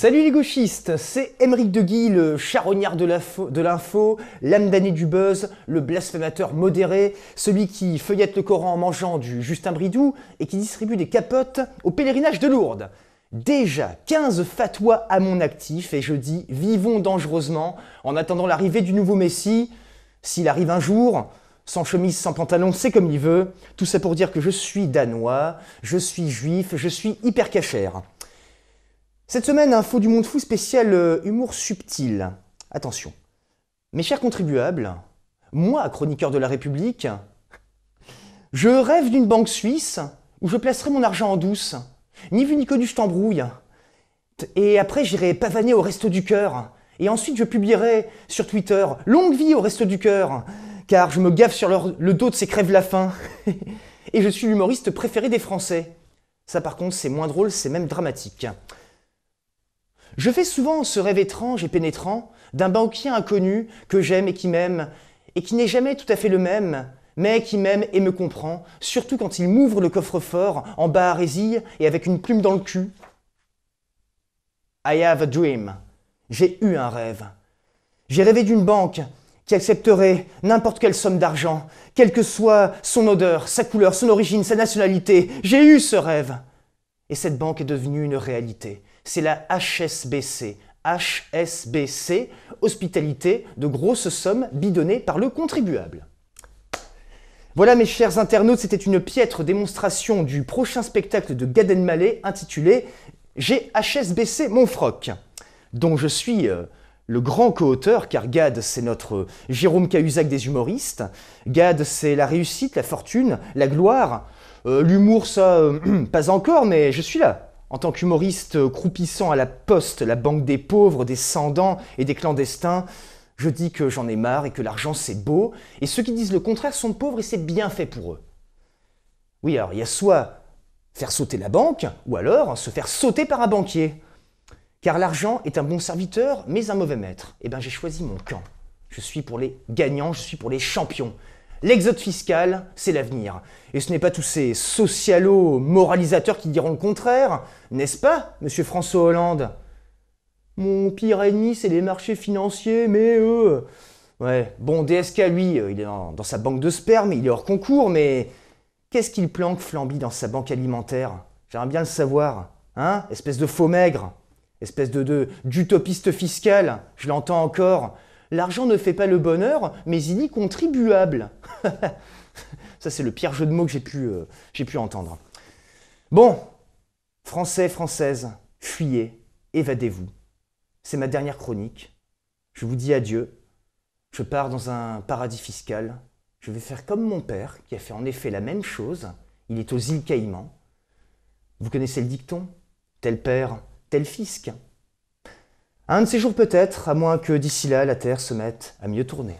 Salut les gauchistes, c'est Émeric Deguy, le charognard de l'info, l'âme d'année du buzz, le blasphémateur modéré, celui qui feuillette le Coran en mangeant du Justin Bridou et qui distribue des capotes au pèlerinage de Lourdes. Déjà 15 fatwas à mon actif et je dis vivons dangereusement en attendant l'arrivée du nouveau Messie, s'il arrive un jour, sans chemise, sans pantalon, c'est comme il veut, tout ça pour dire que je suis danois, je suis juif, je suis hyper cachère. Cette semaine, info du monde fou spécial euh, humour subtil. Attention. Mes chers contribuables, moi, chroniqueur de la République, je rêve d'une banque suisse où je placerai mon argent en douce. Ni vu ni connu, je t'embrouille. Et après, j'irai pavaner au resto du cœur. Et ensuite, je publierai sur Twitter Longue vie au resto du cœur, car je me gaffe sur le dos de ces crèves la faim. et je suis l'humoriste préféré des Français. Ça, par contre, c'est moins drôle, c'est même dramatique. Je fais souvent ce rêve étrange et pénétrant d'un banquier inconnu que j'aime et qui m'aime, et qui n'est jamais tout à fait le même, mais qui m'aime et me comprend, surtout quand il m'ouvre le coffre-fort en bas à résille et avec une plume dans le cul. I have a dream. J'ai eu un rêve. J'ai rêvé d'une banque qui accepterait n'importe quelle somme d'argent, quelle que soit son odeur, sa couleur, son origine, sa nationalité. J'ai eu ce rêve. Et cette banque est devenue une réalité. C'est la HSBC. HSBC, hospitalité de grosses sommes bidonnées par le contribuable. Voilà mes chers internautes, c'était une piètre démonstration du prochain spectacle de Gaden Mallet intitulé J'ai HSBC mon froc, dont je suis euh, le grand co-auteur, car Gad, c'est notre Jérôme Cahuzac des humoristes. Gad, c'est la réussite, la fortune, la gloire, euh, l'humour, ça, euh, pas encore, mais je suis là. En tant qu'humoriste euh, croupissant à la poste, la banque des pauvres, des sans et des clandestins, je dis que j'en ai marre et que l'argent c'est beau, et ceux qui disent le contraire sont pauvres et c'est bien fait pour eux. Oui, alors il y a soit faire sauter la banque, ou alors se faire sauter par un banquier. Car l'argent est un bon serviteur, mais un mauvais maître. Eh bien j'ai choisi mon camp. Je suis pour les gagnants, je suis pour les champions. L'exode fiscal, c'est l'avenir. Et ce n'est pas tous ces socialo-moralisateurs qui diront le contraire, n'est-ce pas, monsieur François Hollande Mon pire ennemi, c'est les marchés financiers, mais eux. Ouais, bon, DSK, lui, euh, il est dans, sa banque de sperme, il est hors concours, mais qu'est-ce qu'il planque Flamby dans sa banque alimentaire J'aimerais bien le savoir. Hein Espèce de faux maigre, espèce de d'utopiste fiscal, je l'entends encore. L'argent ne fait pas le bonheur, mais il y contribuable. Ça, c'est le pire jeu de mots que j'ai pu, euh, j'ai pu entendre. Bon, Français, Françaises, fuyez, évadez-vous. C'est ma dernière chronique. Je vous dis adieu. Je pars dans un paradis fiscal. Je vais faire comme mon père, qui a fait en effet la même chose. Il est aux îles Caïmans. Vous connaissez le dicton Tel père, tel fisc. Un de ces jours peut-être, à moins que d'ici là la Terre se mette à mieux tourner.